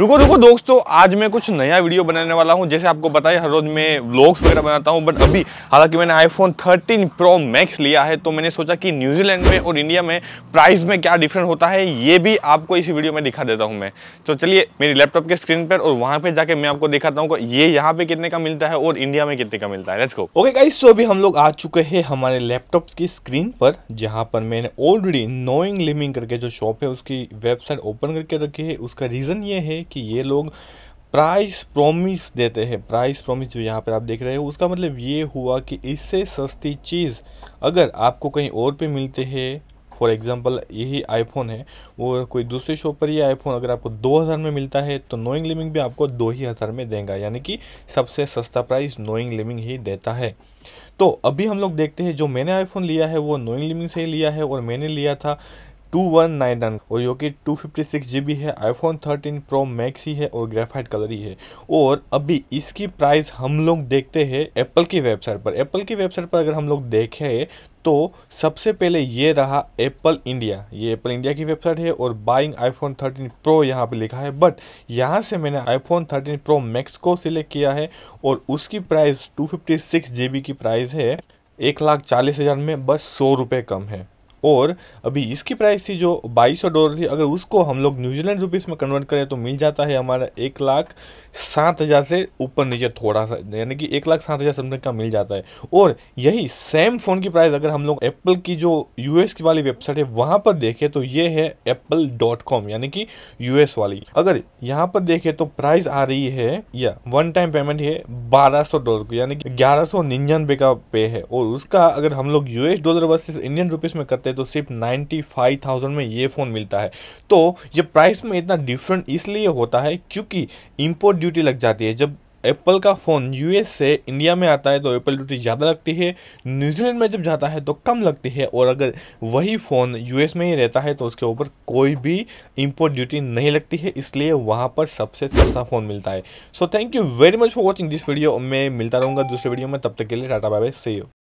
रुको रुको दोस्तों आज मैं कुछ नया वीडियो बनाने वाला हूं जैसे आपको बताया हर रोज मैं व्लॉग्स वगैरह बनाता हूं बट अभी हालांकि मैंने आईफोन 13 प्रो मैक्स लिया है तो मैंने सोचा कि न्यूजीलैंड में और इंडिया में प्राइस में क्या डिफरेंट होता है ये भी आपको इसी वीडियो में दिखा देता हूँ मैं तो चलिए मेरी लैपटॉप के स्क्रीन पर और वहाँ पर जाकर मैं आपको दिखाता हूँ ये यहाँ पे कितने का मिलता है और इंडिया में कितने का मिलता है लेट्स गो ओके गाइस तो अभी हम लोग आ चुके हैं हमारे लैपटॉप की स्क्रीन पर जहाँ पर मैंने ऑलरेडी नोइंग लिमिंग करके जो शॉप है उसकी वेबसाइट ओपन करके रखी है उसका रीज़न ये है कि ये लोग प्राइस प्रॉमिस देते हैं प्राइस प्रॉमिस जो यहाँ पर आप देख रहे हो उसका मतलब ये हुआ कि इससे सस्ती चीज़ अगर आपको कहीं और पे मिलते हैं फॉर एग्जाम्पल यही आईफोन है वो कोई दूसरे शॉप पर ये आईफोन अगर आपको 2000 में मिलता है तो नोइंग लिमिंग भी आपको दो ही हज़ार में देगा यानी कि सबसे सस्ता प्राइस नोइंग लिमिंग ही देता है तो अभी हम लोग देखते हैं जो मैंने आईफोन लिया है वो नोइंग लिमिंग से ही लिया है और मैंने लिया था टू वन नाइन नाइन और जो कि टू फिफ्टी सिक्स जी बी है आईफोन थर्टीन प्रो मैक्स ही है और ग्रेफाइट कलर ही है और अभी इसकी प्राइस हम लोग देखते हैं एप्पल की वेबसाइट पर एप्पल की वेबसाइट पर अगर हम लोग देखें तो सबसे पहले ये रहा एप्पल इंडिया ये एप्पल इंडिया की वेबसाइट है और बाइंग फोन 13 प्रो यहाँ पे लिखा है बट यहाँ से मैंने फोन 13 प्रो मैक्स को सिलेक्ट किया है और उसकी प्राइस 256 बी की प्राइस है एक लाख चालीस हज़ार में बस सौ रुपये कम है और अभी इसकी प्राइस थी जो बाईस डॉलर थी अगर उसको हम लोग न्यूजीलैंड रुपीस में कन्वर्ट करें तो मिल जाता है हमारा एक लाख सात हज़ार से ऊपर नीचे थोड़ा सा यानी कि एक लाख सात हज़ार समथिंग का मिल जाता है और यही सेम फ़ोन की प्राइस अगर हम लोग एप्पल की जो यू की वाली वेबसाइट है वहाँ पर देखें तो ये है एप्पल यानी कि यू वाली अगर यहाँ पर देखें तो प्राइस आ रही है या वन टाइम पेमेंट है बारह सौ डॉलर की यानी कि ग्यारह सौ निन्यानवे का पे है और उसका अगर हम लोग US dollar versus Indian rupees में करते तो सिर्फ नाइन्टी फाइव थाउजेंड में ये फ़ोन मिलता है तो ये प्राइस में इतना डिफरेंट इसलिए होता है क्योंकि इम्पोर्ट ड्यूटी लग जाती है जब एप्पल का फ़ोन यूएस से इंडिया में आता है तो एप्पल ड्यूटी ज़्यादा लगती है न्यूजीलैंड में जब जाता है तो कम लगती है और अगर वही फ़ोन यूएस में ही रहता है तो उसके ऊपर कोई भी इम्पोर्ट ड्यूटी नहीं लगती है इसलिए वहाँ पर सबसे सस्ता फ़ोन मिलता है so thank you very much for watching this video मैं मिलता रहूँगा दूसरे वीडियो में तब तक के लिए टाटा बाबे सही